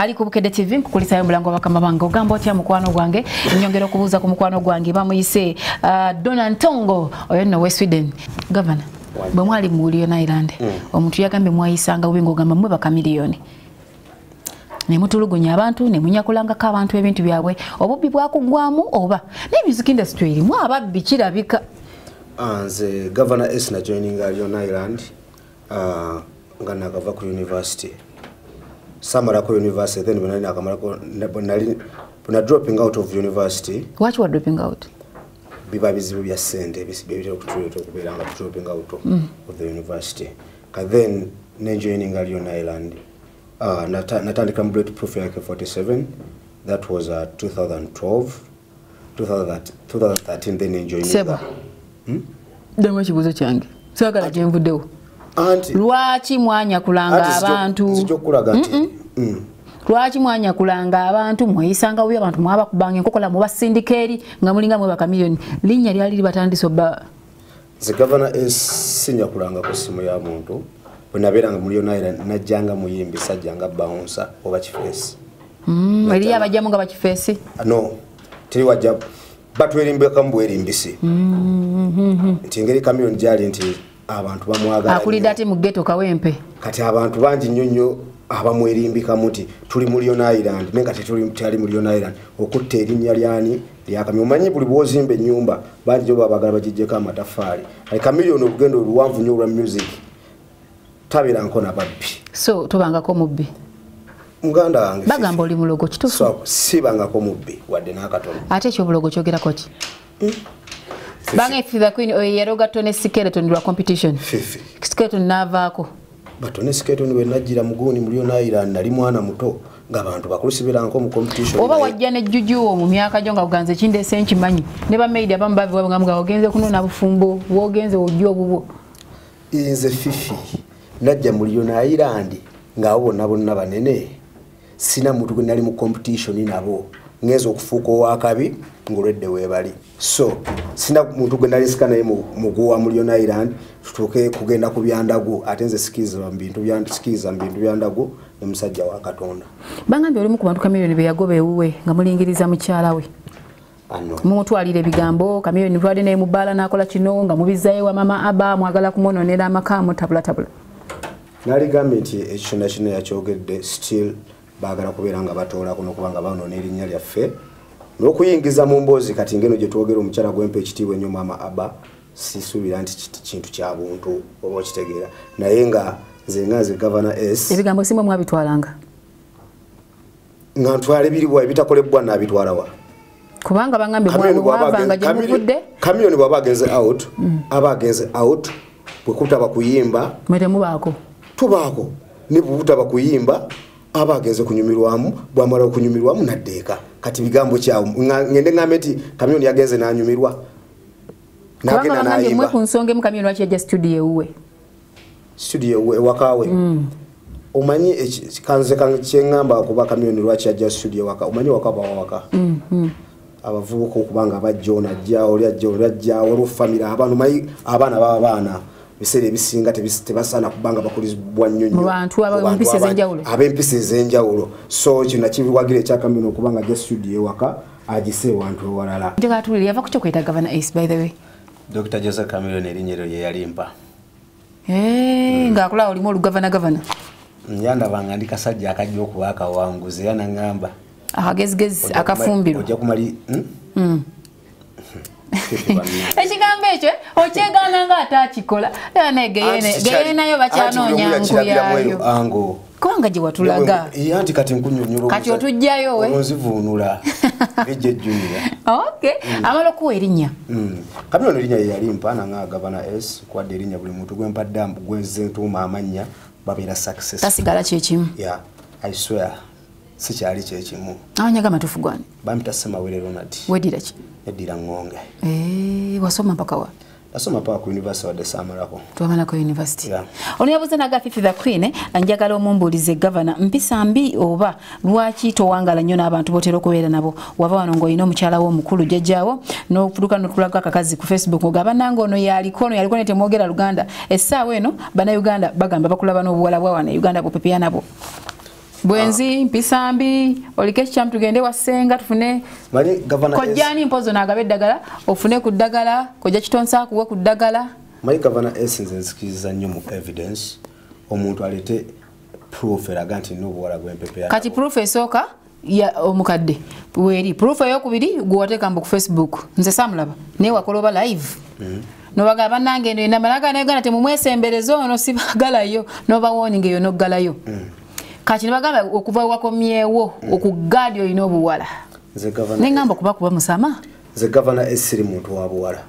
ali ku Bukedde TV nkukulisayo mulango wa bakama bange ogamba otya mukwano gwange nnyongera okubuuza ku mukwano gwange bamuyise uh, Donald Tongo oyo nno Sweden governor bwe mwali mu Lyon Island mm. omuntu mm. yagambye mwayisanga bubi ng'ogamba mmwe bakamiliyoni nemutulugunya abantu nemunyakulangako abantu ebintu byabwe obubbi bwakugwamu oba naye music industry erimu ababbi kirabika ah, nze governor esna joining lyon island uh, ah, nga nakava ku university summer ako university then bwenali nakamalako bwenali bwena dropping out of university lwaki wa dropping out biba bizibu bya ssente ebitera okutuleeta okubeera nga dropping out mm. of the university ka then nejoininga lyon island uh, ah, natandika bullet proof yake 47 that was uh, 2012 2013 then enjoyinga hmm? ddamu ekibuuzo kyange saagala gyenvuddewo anti lwaki mwanya kulanga abantu mm. lwaki mwanya kulanga abantu mweyisanga wuyo abantu mwabakubanga enkokola mubasindika eri nga mulinga mwebakamiliyoni linnya lyali libatandisa oba nze gavana esinja kulanga ku simu ya muntu bwenabeeranga muliyo naira najjanga muyimbi sajjanga bawunsa oba kifeesi mm, eriyo abajjamu nga bakifeesi no teri wajja batwerimbekamu bwerimbisi mm-hmm. nti ngeri kamiliyoni gyali nti abantu bamwagala akulidde ate mugeto kawempe kati abantu bangi nnyo nnyo abamwerimbikamu nti tuli mu lyon island naye nga tetali mu lyon island okutta erinnya lyani lyakamya omanyi buli bwozimba ennyumba bangi gyo babagala bagijjeko amatafaali ali kamiliyoni olugendo oluwanvu nnyo olwa music tabeera nko nababbi so tobangako mubbi muganda wange bagamba oli mulogo kitufu sibangako mubbi wadde n'akatono ate ekyobulogo kyogerako ki hmm? bange fifa queen oyero gatone skeleton lwa competition fifa skeleton navako batone skeleton we najira muguni mulio na ira nali mwana muto ngabantu bakulusibira nko mu competition oba wajja ne juju wo mu myaka jonga kuganze chinde senchi manyi ne ba media bambavi wabanga mga ogenze kuno na bufumbo wo ogenze ojjo bubo inze fifi najja mulio na ira ndi ngabona bonna banene sina mutu nali mu competition nabo ngeza okufuuka owakabi ngaolwedde webali so sina muntu gwenalisika naye muguwa mulyona irand tutuke kugenda ku byandago ate nze sikiriza mubintu byandago nemusajja wakatonda bagambye olimu ku bantu kamiliyoni beyagoba ewuwe nga mulingiriza mukyala we mumutwalira ebigambo kamiliyoni twadde naye mubbaala nakola kino nga mubizayewa mama aba mwagala kumwononera amaka mutabulatabula naligambye nti ekyo kyonakino yakyogedde still baagala kubeera nga batoolako nokuba nga banoona erinnya lyaffe n'okuyingiza mu mboozi kati ngeno gye twogera omukyala gwempa ekitiibwa ennyo maama abba sisuubira nti kintu kya buntu oba okitegeera naye nga nze nga nze gavana s ebigambo simu mwabitwalanga nga ntwala ebiribwa ebitakolebwa naabitwalawa kubanga bagambebwabanga gyemuvudde kamiyoni bwaba agenze out mm. aba agenze out bwekutaba kuyimba metemubaako tubaako nebutaba kuyimba aba ageze kunyumirwamu bwamara okunyumirwamu naddeeka kati bigambo kyawo ngende ngambe nti kamyoni yageze nanyumirwa nagenda nayimba kunsonga mu kamyoni wakyajja studio ewuwe studio ewuwe ewakawe mm. omanyi kanze kyeŋŋamba kuba kamyoni lwakyajja studio waka omanyi waka bawawaka mm, mm. abavubuka okubanga bajja onajja oliajja oliajja olufamire abaana omanyi abaana baba baana biseera ebisinga tebasaana kubanga bakulizibwa nnyo nyoabempisa ezenjawulo so kino nakiwagira ekyakamino okubanga ja studio ewaka agise ewantu ewalala dr jose cameron erinyero yeyalimba ngaakulawo olimu olugavana gavana yandabanga ndi kasajja akajja okuba akawanguzi era nagamba akagezigezi akafumbirwa ekigambo ekyo okyegaana nga ate akikola negeyenayo bakyanoonyanguyayo kubanga gye watulaga anti kati nkunyonyola kati otugjayo onozivuunula ejje ejjunira ok mm. amala okuwa erinnya mm. kabinono erinnya yeyali mpaana nga gavana s kwadde erinnya buli muntu gwempadde gwenze ntuuma amannya babeera successtasigala kyekimu ya iswear sikyali kyekimu anyagama tufu gwani bamita semawere ronald wediraki edira ngonge eh wasoma mpaka wa nasoma paka ku university wadde samalako twamala ku university yeah. ono yabuze nagafifi the queen eh? njagala omumbulize governor mpisa mbi oba lwaki towangala nnyo n'abantu botera okubeera nabo wava wano ngaolina omukyala wo omukulu jajjawo nokutuka notulaga akakazi ku facebook ogabananga ono yalikono yaliko ne temwogera luganda essaawa eno bannauganda bagamba bakulaba n'obuwala bwawa ne uganda bupepeya nabo bwenzi ah. mpisambi olikesha mtugende wasenga tufune kojani mpozo nagaba eddagala ofune ku ddagala koja kitonsa kuwe ku ddagala mai gavana essence nzikiriza nnyo mu evidence omuntu alete proof eraga nti nobuwala gwempepe kati proof esooka ya omukadde weri proof eyokubiri gwewateeka mbu ku facebook nze samulaba naye wakola oba live mhm. nobaga abanange eno enamalaga nayogana temumwesembereza ono sibagalayo nobawoninga eyo noggalayo mm. kati nebagamba okuva wakomyewo hmm. okugaadi olina obuwala nengamba kubakuba musama nze gavana esiri muntu wabuwala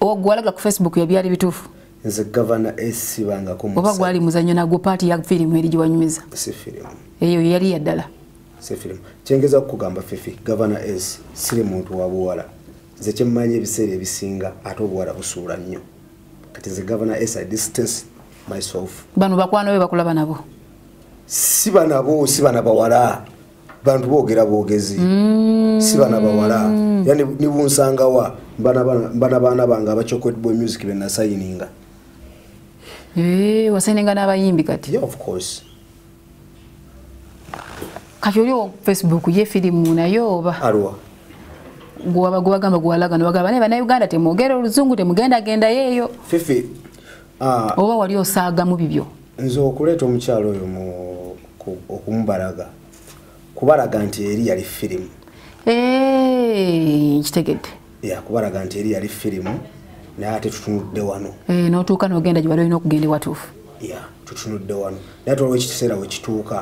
ogwalaga ku facebook yebyali bitufu nze gavana esibangako oba gwali muzanyo nagwo paati ya firimu eri giwanyumiza eyo yali yaddala kyengeza kukugamba fifi gavana s siri muntu wabuwala nze kyemmanyi ebiseera ebisinga ate obuwala busuula nnyo kati nze gavana s i distance myself bano bakwana be bakulaba nabo sibanabo sibanabawala bantu bogera bogezi mm. sibanabawala nibunsangawa mbanabaana bange abacokedboy music benasayininga eh, wasaininga nabayimbi kati kati oli facebook yefirimu nayo oba gwabagwagamba gwalaga nobagamba naye bannauganda temwogera oluzungu temugendagendayo eyo ah. oba wali osaagamu bibyo nze okuleeta omukyalo oyo okumubalaga kubalaga nti eri yali firimu kitegedde kubalaga nti eri yali firimu naye ate tutunudde wano eh, notuuka nogenda gyebali olina okugenda ewatuufu tutunudde wano naye tolwa ekiseera wekituuka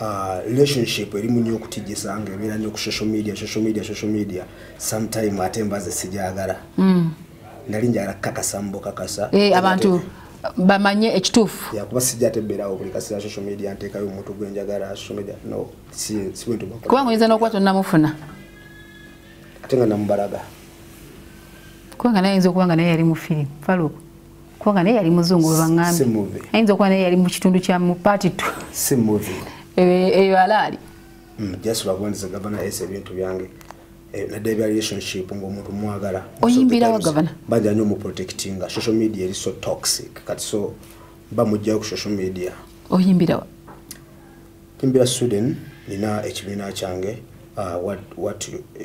ah, relationship erimu nnyo okutigisa nga ebeera nyo kusocial media social media social media sometime ate mbaze sijagala hmm. nali njagala kukakasa mubukakasa eh, abantu bamanye ekituufu yakuba sijatebeerawo buli kaseera social media nteekayo omuntu gwenjagala social media no sikubanga oyinza nokuba tonnamufuna ate nga namubalaga kubanga naye ayinza okuba nga naye yali mufirimu faluk kubanga naye yali muzungu webaambi ayinza okuba naye yali mukitundu kya mupatit si movi eyo alaali hmm, jasula kubandiza gavana esa ebintu byange Eh, nadde bya relationship ngaomuntu mwagala banja nyo omuprotecti nga social media eri so toxic kati so bamugjayo ku social media oyimbirawa kimbira sweden nina ekibiina kyange uh,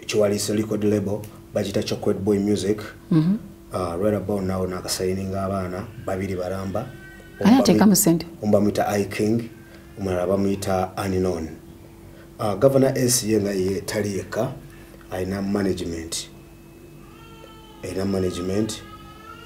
kiwalise record label bakita chocolate boy music mm -hmm. uh, right about now nakasaininga abaana babiri balamba ombamwita iking omulala bamwita anon uh, governor sy nga ye tali yekka alina management erina management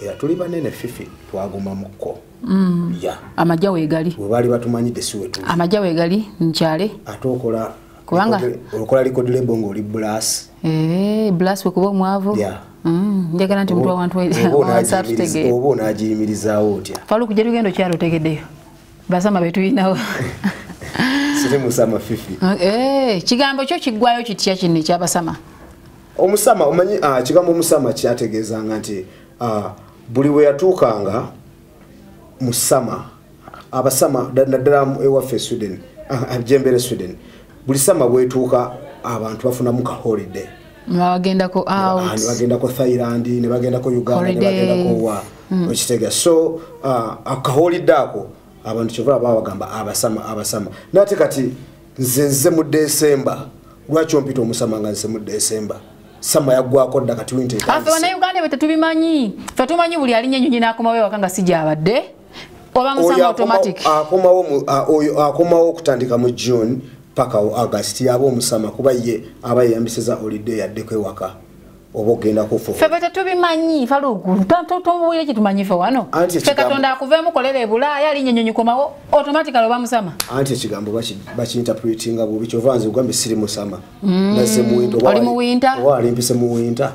era tuli banene fifi twagumamukko mm. amajja wegali webaali batumanyidde siwet amajja wegali nkyale ate okola kubanga okola likodlebo ngaoli blas eh, blas wekuba omwavu mm, njagala nti mutu wantoba onagiyimirizawo otya faluku gye tugenda okyala otegeddeyo basama betulinawo sirimusama fifi eh, kigambo kyo kiggwayo kitya kino ekyabasama omusama omanyi ah, kigambo omusama kyategeezanga nti ah, buli weyatuukanga musama abasama naddala ewaffe sweden ah, jembere sweden buli sama bwetuuka abantu bafunamu ka holiday bagendako thailand nebagendako ugandanebagendakowakitega hmm. so akaholidde ako abantu kyovula bawagamba abasama abasama naye ate kati nze nze mu decemba lwaki ompita omusama nga nze mu decemba sama yagwako ndakati winte afa na uganda betubimanyi fatumanyi buli alinye nyunyi nakomawe wakanga sijabadde obamu sama automatic akomawo oyo akomawo kutandika mu june paka august yabo musama kuba ye abayambiseza holiday yadde kwe waka oba ogenda kufe betetubimanyi fe luguru tobuwire kitumanyi fe wano fe katonda akuvemu kolera ebulaya linyenyonyi komawo automatikali oba musama anti ekigambo bakintapretinga bubi kyova nze ogambe siri musama mm. naze muwintaoba alimpise muwinta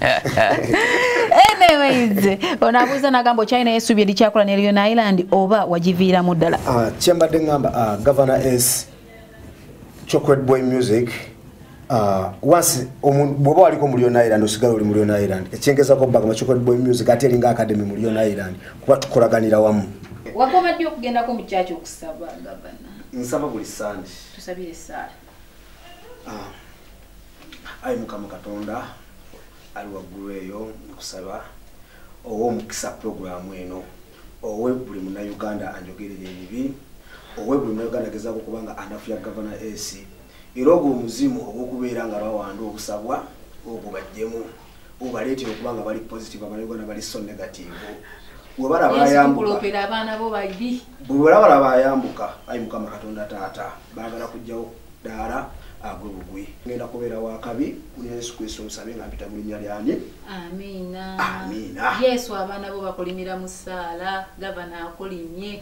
onabuuza nagamba ochina yesuubi erikyakola ne leon island oba wagiviiramu ddala ah, kyembadde ngamba ah, governor s chocolate boy music Uh, bwoba waliko mu lyon island osigala oli mu lyon island ekyengezako bak makikodboy music ate eringa academy mu lyon island kuba tukolaganira wamu wakomajja okugendako mu kyaki okusaba gavana nsaba buli sande tusabire esaala ah. ayi mukama katonda ali waggulu eyo nkusaba ow'omukisa puroguramu eno owe buli munauganda anjogerera ebibi owe buli munauganda agezaako okubanga anafu ya gavana acp era ogwo omuzimu ogwokubeera nga bawanda obusabwa ogwo bajjemu obaleetera okuba nga bali positive abalegana bali so negative webalabalabala bayambuka ayi mukama katonda taata bagala kujjawo ddaala agwe bugwe ngenda kubeera wakabi kuna yesu kristo omusabe nga mpita mu linnya lyani amina amina yesu abaana bo bakulimira mu saala gavana akulimye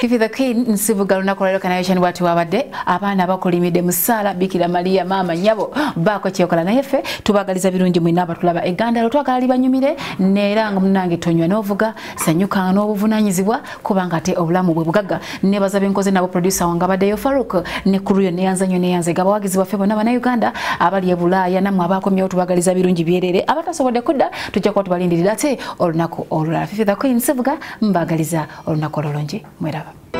kivi the queen nsibuga lunaku lwaleero kanayokya ni bwati wabadde abaana bakulimidde mu saala bikira maria maama nyabo baako kyekola naye ffe tubagaliza birungi mwina abatulaba eggandalo twagala libanyumire neera nga munange tonywa n'ovuga sanyuka n'obuvunanyizibwa kubanga ate obulamu bwe bugaga nebaza benkoze nabo producer wange abaddeyo faruk ne kuruyo neyanzanyo neyanza ga bawagizi baffe bonna bannayuganda abali e bulaaya namwe abakomyewo tubagaliza birungi byerere abatasobodde kudda tujja kuba tubalindirira ate olunaku olulala fifi the queen nsibuga mbagaliza olunaku muy raro